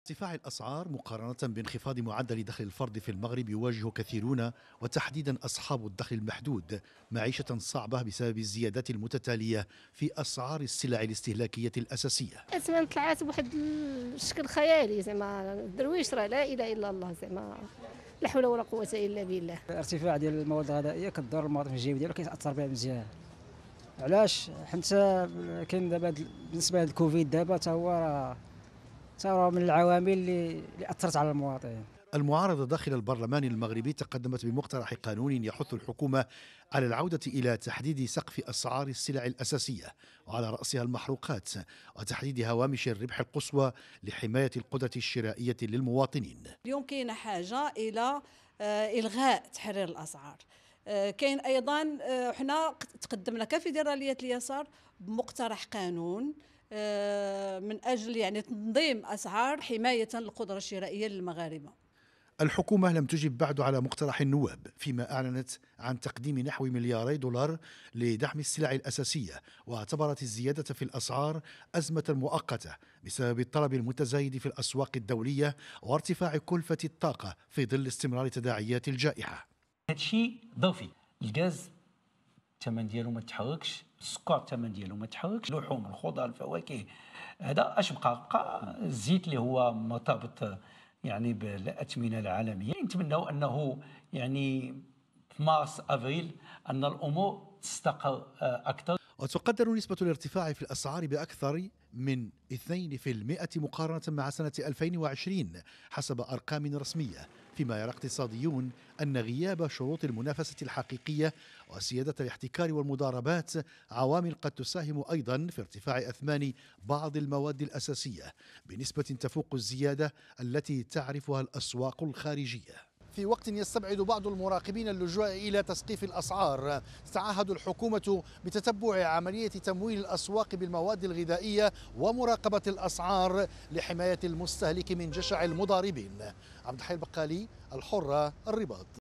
ارتفاع الأسعار مقارنة بانخفاض معدل دخل الفرد في المغرب يواجه كثيرون وتحديدا أصحاب الدخل المحدود معيشة صعبة بسبب الزيادات المتتالية في أسعار السلع الاستهلاكية الأساسية أثمان طلعت بواحد الشكل خيالي زعما الدرويش راه لا إله إلا الله زعما لا حول ولا قوة إلا بالله الارتفاع ديال المواد الغذائية كضر المواطن في الجيب ديالو كيتأثر بها مزيان علاش حيت كاين دابا بالنسبة للكوفيد دابا تا هو راه صاروا من العوامل اللي أثرت على المواطنين المعارضة داخل البرلمان المغربي تقدمت بمقترح قانون يحث الحكومة على العودة إلى تحديد سقف أسعار السلع الأساسية وعلى رأسها المحروقات وتحديد هوامش الربح القصوى لحماية القدرة الشرائية للمواطنين اليوم كاين حاجة إلى آه، إلغاء تحرير الأسعار آه، كاين أيضا آه، حنا تقدمنا كفيدراليه اليسار بمقترح قانون آه، من اجل يعني تنظيم اسعار حمايه القدره الشرائيه للمغاربه الحكومة لم تجب بعد على مقترح النواب فيما أعلنت عن تقديم نحو ملياري دولار لدعم السلع الأساسية واعتبرت الزيادة في الأسعار أزمة مؤقتة بسبب الطلب المتزايد في الأسواق الدولية وارتفاع كلفة الطاقة في ظل استمرار تداعيات الجائحة هذا الشيء ضوفي الغاز الثمن ديالو ما تحركش السكر الثمن ديالو ما تحركش اللحوم الخضر الفواكه هذا اش بقى بقى الزيت اللي هو مرتبط يعني بالاثمنه العالميه نتمنوا انه يعني في مارس افريل ان الامور تستقر آه، اكثر وتقدر نسبة الارتفاع في الأسعار بأكثر من 2% مقارنة مع سنة 2020 حسب أرقام رسمية فيما يرى اقتصاديون أن غياب شروط المنافسة الحقيقية وسيادة الاحتكار والمضاربات عوامل قد تساهم أيضا في ارتفاع أثمان بعض المواد الأساسية بنسبة تفوق الزيادة التي تعرفها الأسواق الخارجية في وقت يستبعد بعض المراقبين اللجوء إلى تسقيف الأسعار تعهد الحكومة بتتبع عملية تمويل الأسواق بالمواد الغذائية ومراقبة الأسعار لحماية المستهلك من جشع المضاربين عبد الحي البقالي الحرة الرباط